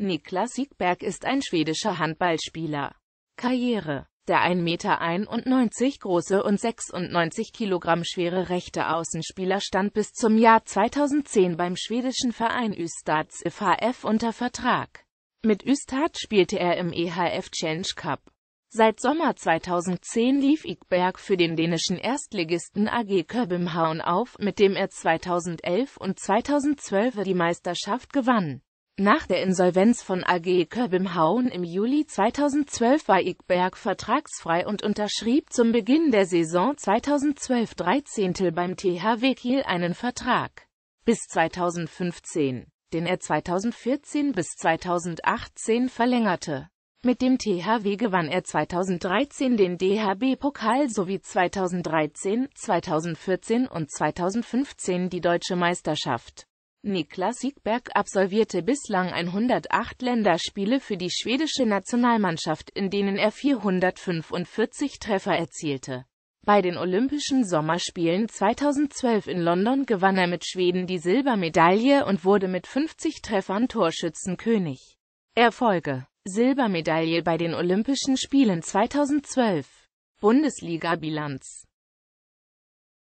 Niklas Siegberg ist ein schwedischer Handballspieler. Karriere Der 1,91 Meter große und 96 Kilogramm schwere rechte Außenspieler stand bis zum Jahr 2010 beim schwedischen Verein Ystads FHF unter Vertrag. Mit Ystad spielte er im EHF Challenge Cup. Seit Sommer 2010 lief Igberg für den dänischen Erstligisten AG Köbenhavn auf, mit dem er 2011 und 2012 die Meisterschaft gewann. Nach der Insolvenz von AG Köbenhavn im Juli 2012 war Igberg vertragsfrei und unterschrieb zum Beginn der Saison 2012-13 beim THW Kiel einen Vertrag bis 2015, den er 2014 bis 2018 verlängerte. Mit dem THW gewann er 2013 den DHB-Pokal sowie 2013, 2014 und 2015 die Deutsche Meisterschaft. Niklas Siegberg absolvierte bislang 108 Länderspiele für die schwedische Nationalmannschaft, in denen er 445 Treffer erzielte. Bei den Olympischen Sommerspielen 2012 in London gewann er mit Schweden die Silbermedaille und wurde mit 50 Treffern Torschützenkönig. Erfolge Silbermedaille bei den Olympischen Spielen 2012 Bundesliga-Bilanz